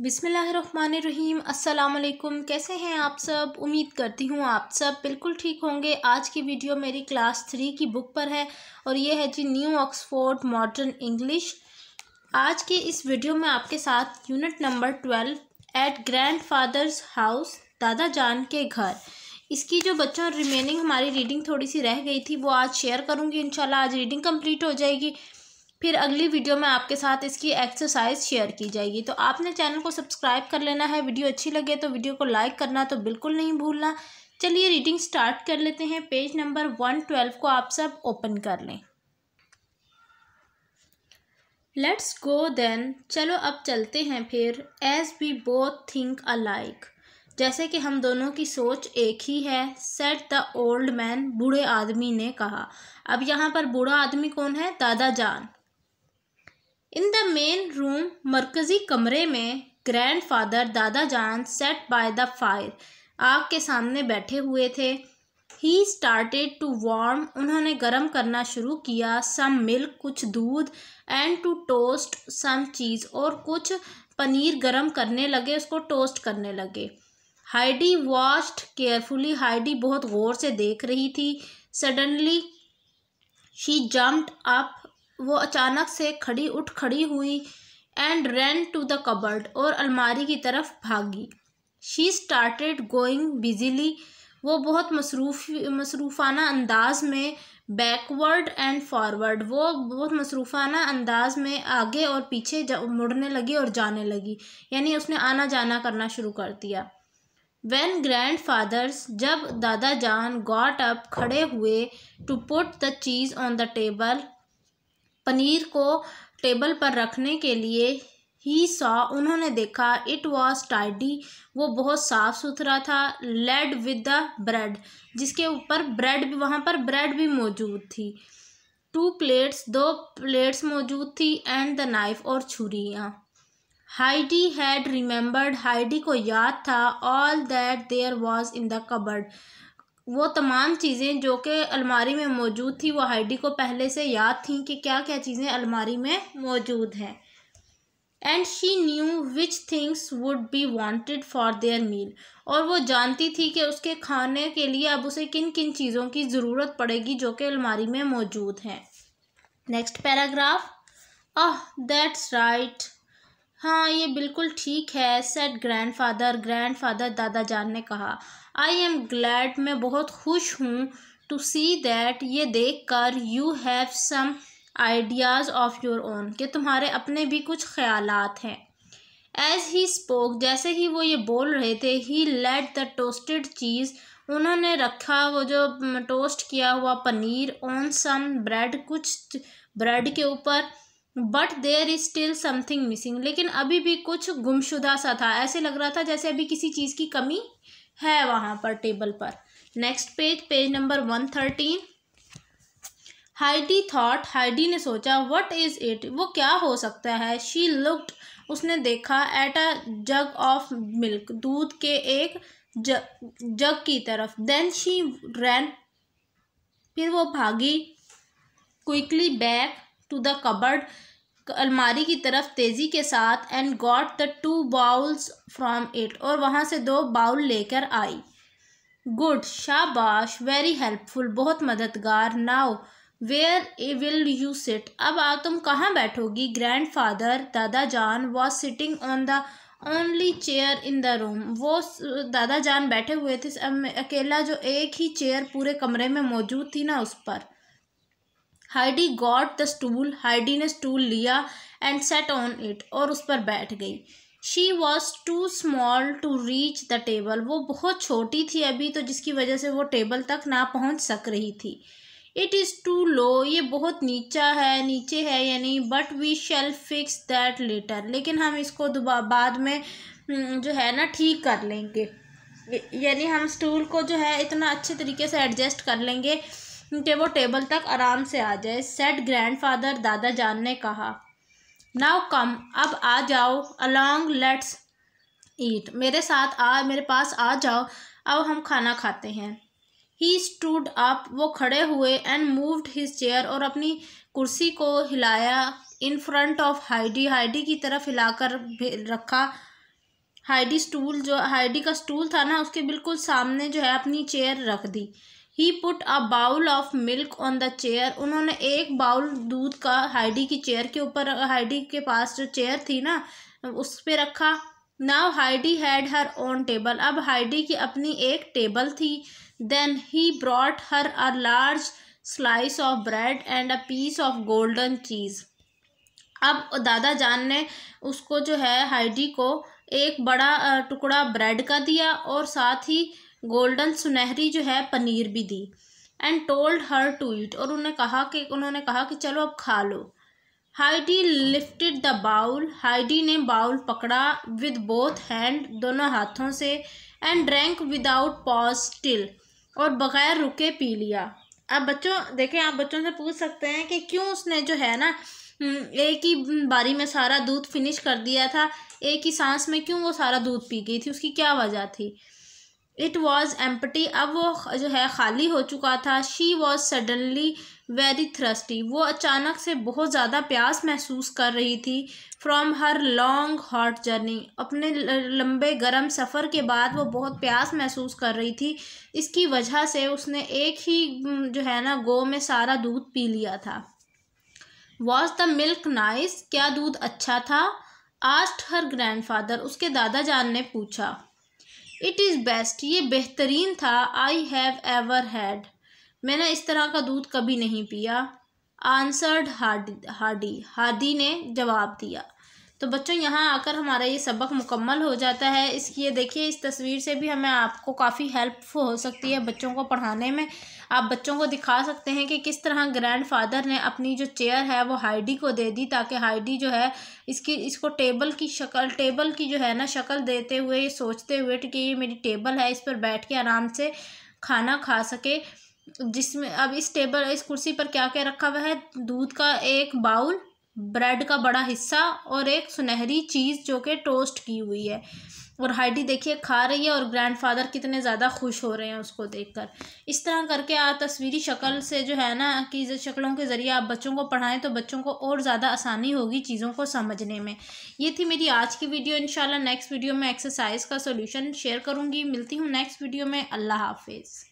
बिसमीम अस्सलाम कैसे हैं आप सब उम्मीद करती हूँ आप सब बिल्कुल ठीक होंगे आज की वीडियो मेरी क्लास थ्री की बुक पर है और ये है जी न्यू ऑक्सफोर्ड मॉडर्न इंग्लिश आज के इस वीडियो में आपके साथ unit number twelve at grandfather's house दादा जान के घर इसकी जो बच्चों रिमेनिंग हमारी रीडिंग थोड़ी सी रह गई थी वो आज शेयर करूँगी इंशाल्लाह आज रीडिंग कम्प्लीट हो जाएगी फिर अगली वीडियो में आपके साथ इसकी एक्सरसाइज शेयर की जाएगी तो आपने चैनल को सब्सक्राइब कर लेना है वीडियो अच्छी लगे तो वीडियो को लाइक करना तो बिल्कुल नहीं भूलना चलिए रीडिंग स्टार्ट कर लेते हैं पेज नंबर वन ट्वेल्व को आप सब ओपन कर लें लेट्स गो देन चलो अब चलते हैं फिर as we both think alike जैसे कि हम दोनों की सोच एक ही है सेट द ओल्ड मैन बूढ़े आदमी ने कहा अब यहाँ पर बूढ़ा आदमी कौन है दादा जान इन द मेन रूम मरकजी कमरे में ग्रैंड फादर दादा जान सेट बाय द फायर आग के सामने बैठे हुए थे ही स्टार्टेड टू वार्म उन्होंने गर्म करना शुरू किया सम मिल्क कुछ दूध and to toast some cheese और कुछ पनीर गर्म करने लगे उसको टोस्ट करने लगे हाइडी वॉश्ड केयरफुली हाइडी बहुत गौर से देख रही थी सडनली शी जम्प्ड अप वो अचानक से खड़ी उठ खड़ी हुई and ran to the cupboard और अलमारी की तरफ भागी शी स्टार्टेड गोइंग बिजीली वो बहुत मसरूफ मसरूफाना अंदाज में बैकवर्ड एंड फॉरवर्ड वो बहुत मसरूफाना अंदाज में आगे और पीछे मुड़ने लगी और जाने लगी यानी उसने आना जाना करना शुरू कर दिया वैन ग्रैंड फादर्स जब दादा जान गॉट अप खड़े हुए to put the cheese on the table पनीर को टेबल पर रखने के लिए ही सॉ उन्होंने देखा इट वॉज टाइडी वो बहुत साफ़ सुथरा था लेड विद द ब्रेड जिसके ऊपर ब्रेड भी वहाँ पर ब्रेड भी मौजूद थी टू प्लेट्स दो प्लेट्स मौजूद थी एंड द नाइफ़ और छुरियाँ हाइडी हैड रिमेंबर्ड हाइडी को याद था all that there was in the cupboard वो तमाम चीज़ें जो कि अलमारी में मौजूद थी वो हाइडी को पहले से याद थी कि क्या क्या चीज़ें अलमारी में मौजूद हैं and she knew which things would be wanted for their meal और वो जानती थी कि उसके खाने के लिए अब उसे किन किन चीज़ों की ज़रूरत पड़ेगी जो कि अलमारी में मौजूद हैं next paragraph ah that's right हाँ ये बिल्कुल ठीक है सेट ग्रैंडफादर ग्रैंडफादर जान ने कहा आई एम ग्लैड मैं बहुत खुश हूँ टू सी दैट ये देख कर you have some ideas of your own कि तुम्हारे अपने भी कुछ ख्याल हैं एज ही स्पोक जैसे ही वो ये बोल रहे थे he let the toasted cheese उन्होंने रखा वो जो टोस्ट किया हुआ पनीर ऑन सम ब्रेड कुछ ब्रेड के ऊपर but there is still something missing लेकिन अभी भी कुछ गुमशुदा सा था ऐसे लग रहा था जैसे अभी किसी चीज़ की कमी है वहाँ पर टेबल पर next page page number one thirteen Heidi thought Heidi ने सोचा वट इज़ इट वो क्या हो सकता है शी लुक्ड उसने देखा at a jug of milk दूध के एक ज, जग की तरफ देन शी रैन फिर वो भागी quickly back to the cupboard अलमारी की तरफ तेज़ी के साथ and got the two bowls from it और वहाँ से दो बाउल लेकर आई गुड शाबाश वेरी हेल्पफुल बहुत मददगार now where are will you sit अब आ तुम कहाँ बैठोगी ग्रैंड फादर दादा जान was sitting on the only chair in the room वो दादा जान बैठे हुए थे अकेला जो एक ही चेयर पूरे कमरे में मौजूद थी ना उस पर Heidi got the stool Heidi ने स्टूल लिया एंड सेट ऑन इट और उस पर बैठ गई she was too small to reach the table वो बहुत छोटी थी अभी तो जिसकी वजह से वो टेबल तक ना पहुंच सक रही थी इट इज़ टू लो ये बहुत नीचा है नीचे है यानी but we shall fix that later लेकिन हम इसको दोबा बाद में हम्म, जो है ना ठीक कर लेंगे यानी हम स्टूल को जो है इतना अच्छे तरीके से एडजस्ट कर लेंगे कि वो टेबल तक आराम से आ जाए सेट ग्रैंडफादर दादा जान ने कहा नाउ कम अब आ जाओ अलॉन्ग लेट्स ईट मेरे साथ आ मेरे पास आ जाओ अब हम खाना खाते हैं ही स्टूड अप वो खड़े हुए एंड मूव्ड हिज चेयर और अपनी कुर्सी को हिलाया in front of Heidi Heidi की तरफ हिलाकर रखा हाइडी स्टूल जो हाइडी का स्टूल था ना उसके बिल्कुल सामने जो है अपनी चेयर रख दी he put a bowl of milk on the chair उन्होंने एक बाउल दूध का हाइडी की चेयर के ऊपर हाइडी के पास जो चेयर थी ना उस पर रखा now Heidi had her own table अब हाइडी की अपनी एक टेबल थी then he brought her a large slice of bread and a piece of golden cheese अब दादा जान ने उसको जो है हाइडी को एक बड़ा टुकड़ा ब्रेड का दिया और साथ ही गोल्डन सुनहरी जो है पनीर भी दी and told her to eat और उन्हें कहा कि उन्होंने कहा कि चलो अब खा लो Heidi lifted the bowl Heidi ने बाउल पकड़ा विद बोथ हैंड दोनों हाथों से and drank without pause still और बगैर रुके पी लिया अब बच्चों देखें आप बच्चों से पूछ सकते हैं कि क्यों उसने जो है ना हम्म, एक ही बारी में सारा दूध फिनिश कर दिया था एक ही सांस में क्यों वो सारा दूध पी गई थी उसकी क्या वजह थी इट वॉज एम्पटी अब वो जो है खाली हो चुका था she was suddenly very thirsty वो अचानक से बहुत ज़्यादा प्यास महसूस कर रही थी from her long hot journey अपने लंबे गर्म सफ़र के बाद वो बहुत प्यास महसूस कर रही थी इसकी वजह से उसने एक ही जो है ना गो में सारा दूध पी लिया था वॉज द मिल्क नाइस क्या दूध अच्छा था आस्ट हर फादर उसके दादा जान ने पूछा इट इज़ बेस्ट ये बेहतरीन था आई हैव एवर हैड मैंने इस तरह का दूध कभी नहीं पिया आंसर्ड हार्डी हार्डी हार्डी ने जवाब दिया तो बच्चों यहाँ आकर हमारा ये सबक मुकम्मल हो जाता है इस ये देखिए इस तस्वीर से भी हमें आपको काफ़ी हेल्प हो सकती है बच्चों को पढ़ाने में आप बच्चों को दिखा सकते हैं कि किस तरह ग्रैंडफादर ने अपनी जो चेयर है वो हाइडी को दे दी ताकि हाइडी जो है इसकी इसको टेबल की शक्ल टेबल की जो है ना शक्ल देते हुए ये सोचते हुए कि ये मेरी टेबल है इस पर बैठ के आराम से खाना खा सके जिसमें अब इस टेबल इस कुर्सी पर क्या क्या रखा हुआ है दूध का एक बाउल ब्रेड का बड़ा हिस्सा और एक सुनहरी चीज़ जो कि टोस्ट की हुई है और हाइडी देखिए खा रही है और ग्रैंडफादर कितने ज़्यादा खुश हो रहे हैं उसको देखकर इस तरह करके आप तस्वीरी शक्ल से जो है ना कि शक्लों के ज़रिए आप बच्चों को पढ़ाएं तो बच्चों को और ज़्यादा आसानी होगी चीज़ों को समझने में ये थी मेरी आज की वीडियो इन नेक्स्ट वीडियो में एक्सरसाइज का सोल्यूशन शेयर करूँगी मिलती हूँ नेक्स्ट वीडियो में अल्लाह हाफिज़